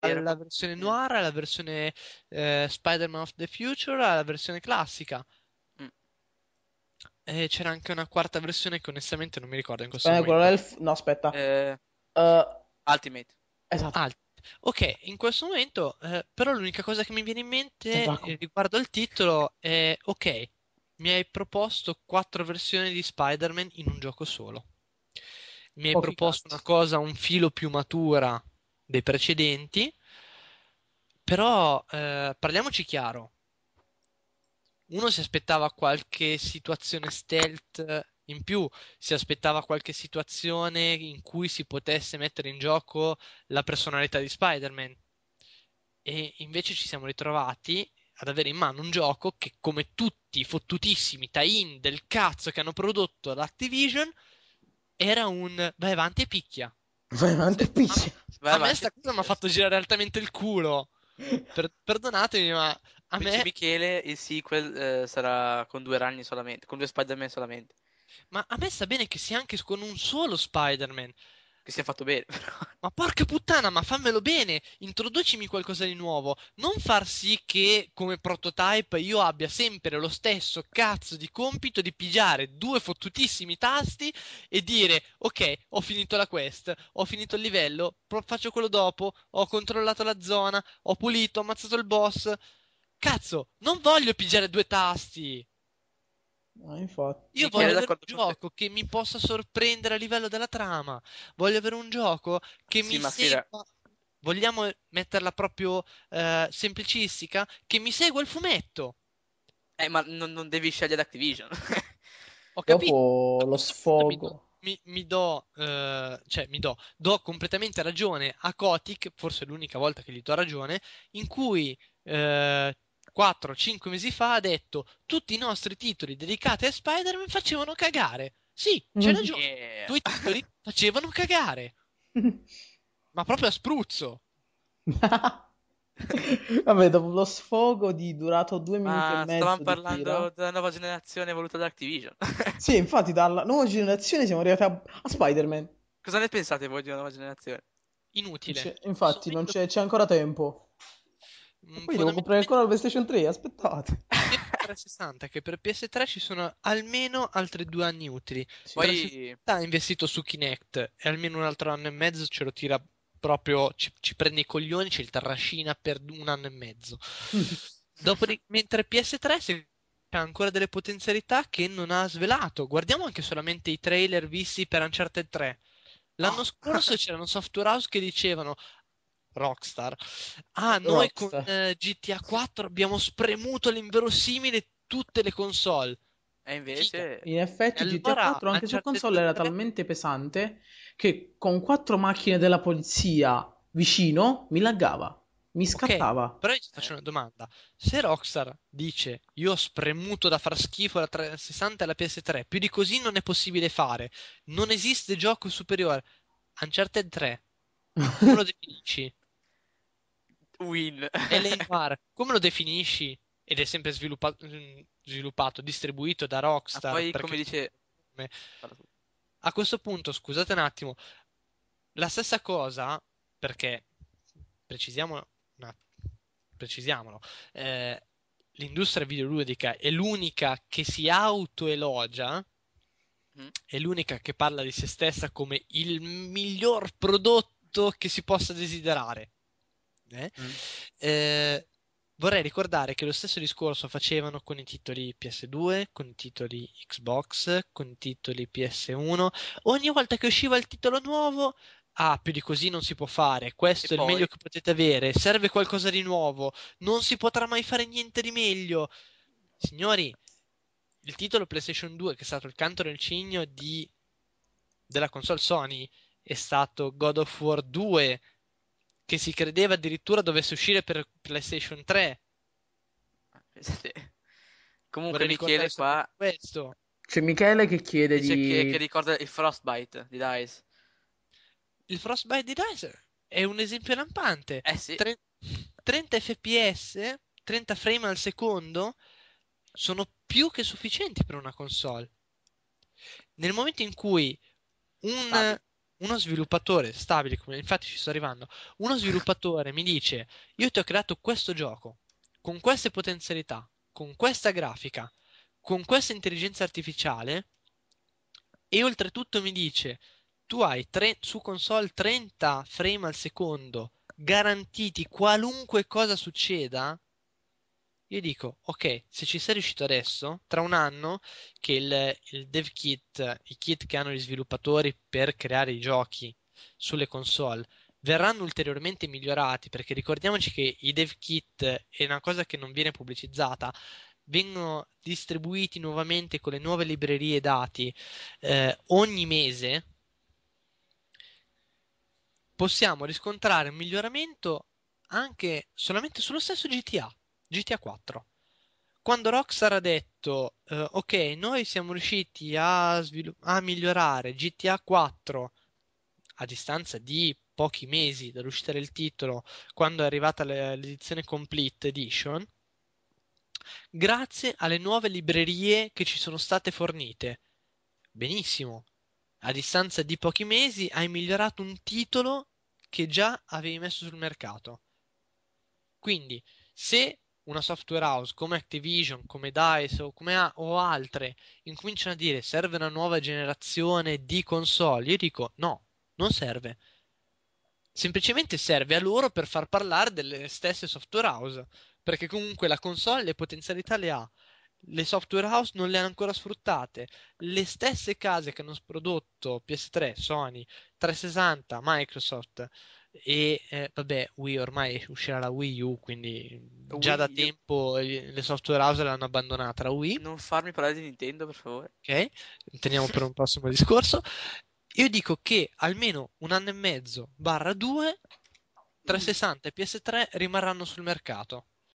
era la versione noir, la versione eh, Spider-Man of the Future, la versione classica. Mm. E c'era anche una quarta versione che onestamente non mi ricordo in questo eh, momento. Del... No, aspetta. Eh... Uh... Ultimate. Esatto. Alt... Ok, in questo momento eh, però l'unica cosa che mi viene in mente eh, riguardo al titolo è ok, mi hai proposto quattro versioni di Spider-Man in un gioco solo. Mi hai oh, proposto cazzo. una cosa un filo più matura dei precedenti, però eh, parliamoci chiaro. Uno si aspettava qualche situazione stealth in più, si aspettava qualche situazione in cui si potesse mettere in gioco la personalità di Spider-Man. E invece ci siamo ritrovati ad avere in mano un gioco che, come tutti i fottutissimi tie-in del cazzo che hanno prodotto l'Activision, era un vai avanti e picchia. Vai avanti, pizza. Vai, a me questa cosa mi ha fatto girare altamente il culo. Per, perdonatemi, ma a Luigi me... Michele il sequel eh, sarà con due ragni solamente, con due Spider-Man solamente. Ma a me sta bene che sia anche con un solo Spider-Man che si è fatto bene. ma porca puttana, ma fammelo bene, introducimi qualcosa di nuovo. Non far sì che come prototype io abbia sempre lo stesso cazzo di compito di pigiare due fottutissimi tasti e dire ok, ho finito la quest, ho finito il livello, pro- faccio quello dopo, ho controllato la zona, ho pulito, ho ammazzato il boss. Cazzo, non voglio pigiare due tasti. No, ah, infatti. Io voglio avere un gioco che mi possa sorprendere a livello della trama. Voglio avere un gioco che sì, mi segua. Fira... Vogliamo metterla proprio eh, semplicistica? Che mi segua il fumetto. Eh, ma non, non devi scegliere Activision. Ho capito. Dopo lo sfogo. Mi, mi, do, eh, cioè, mi do, do, completamente ragione a Kotick, forse è l'unica volta che gli do ragione, in cui eh, 4-5 mesi fa ha detto tutti i nostri titoli dedicati a Spider-Man facevano cagare. Sì, c'è mm-hmm. ragione. Yeah. Tutti i titoli facevano cagare. Ma proprio a spruzzo. Vabbè, dopo lo sfogo di durato due minuti Ma e mezzo. Stavamo parlando tira. della nuova generazione voluta da Activision. sì, infatti, dalla nuova generazione siamo arrivati a, a Spider-Man. Cosa ne pensate voi di una nuova generazione? Inutile. C'è, cioè, infatti, c'è, c'è ancora tempo. Poi mm, fondamentalmente... devo comprare ancora la PlayStation 3, aspettate. 360 che per PS3 ci sono almeno altri due anni utili. Sì, Poi ha investito su Kinect e almeno un altro anno e mezzo ce lo tira proprio, ci, ci prende i coglioni, ce il trascina per un anno e mezzo. Dopodiché, mentre PS3 ha ancora delle potenzialità che non ha svelato. Guardiamo anche solamente i trailer visti per Uncharted 3. L'anno ah. scorso c'era un software house che dicevano: Rockstar. Ah, Rockstar. noi con uh, GTA 4 abbiamo spremuto l'inverosimile tutte le console. E invece... In effetti allora, GTA 4 anche su console era talmente pesante che con quattro macchine della polizia vicino mi laggava. Mi scattava. Okay, però io ti faccio una domanda. Se Rockstar dice io ho spremuto da far schifo la 360 e la PS3, più di così non è possibile fare. Non esiste gioco superiore. Uncharted 3. Uno dei definisci? Win. LAR, come lo definisci? Ed è sempre sviluppato, mm, sviluppato distribuito da Rockstar. Ma poi, come dice... A questo punto, scusate un attimo, la stessa cosa, perché precisiamo, no, precisiamolo, eh, l'industria videoludica è l'unica che si autoelogia, mm. è l'unica che parla di se stessa come il miglior prodotto che si possa desiderare. Eh? Mm. Eh, vorrei ricordare che lo stesso discorso facevano con i titoli PS2, con i titoli Xbox, con i titoli PS1. Ogni volta che usciva il titolo nuovo, ah, più di così non si può fare, questo e è poi... il meglio che potete avere, serve qualcosa di nuovo, non si potrà mai fare niente di meglio. Signori, il titolo PlayStation 2, che è stato il canto nel cigno di... della console Sony, è stato God of War 2 che si credeva addirittura dovesse uscire per PlayStation 3. Comunque mi chiede qua questo. C'è Michele che chiede Dice di... Che, che ricorda il Frostbite di Dice. Il Frostbite di Dice è un esempio lampante. Eh sì. Tre... 30 fps, 30 frame al secondo, sono più che sufficienti per una console. Nel momento in cui un... Ah, uno sviluppatore stabile, come infatti ci sto arrivando, uno sviluppatore mi dice io ti ho creato questo gioco con queste potenzialità, con questa grafica, con questa intelligenza artificiale e oltretutto mi dice tu hai tre, su console 30 frame al secondo garantiti qualunque cosa succeda io dico, ok, se ci sei riuscito adesso, tra un anno che il, il dev kit, i kit che hanno gli sviluppatori per creare i giochi sulle console, verranno ulteriormente migliorati, perché ricordiamoci che i dev kit è una cosa che non viene pubblicizzata, vengono distribuiti nuovamente con le nuove librerie dati eh, ogni mese, possiamo riscontrare un miglioramento anche solamente sullo stesso GTA. GTA 4. Quando Rockstar ha detto, eh, ok, noi siamo riusciti a, svilu- a migliorare GTA 4 a distanza di pochi mesi dall'uscita del titolo, quando è arrivata l'edizione Complete Edition, grazie alle nuove librerie che ci sono state fornite. Benissimo, a distanza di pochi mesi hai migliorato un titolo che già avevi messo sul mercato. Quindi, se una software house come Activision, come DICE o, come a- o altre incominciano a dire serve una nuova generazione di console, io dico no, non serve. Semplicemente serve a loro per far parlare delle stesse software house, perché comunque la console le potenzialità le ha, le software house non le hanno ancora sfruttate. Le stesse case che hanno prodotto PS3, Sony, 360, Microsoft, e eh, vabbè Wii ormai uscirà la Wii U quindi Wii già da U. tempo le software house l'hanno abbandonata la Wii non farmi parlare di Nintendo per favore ok teniamo per un prossimo discorso io dico che almeno un anno e mezzo barra due 360 e PS3 rimarranno sul mercato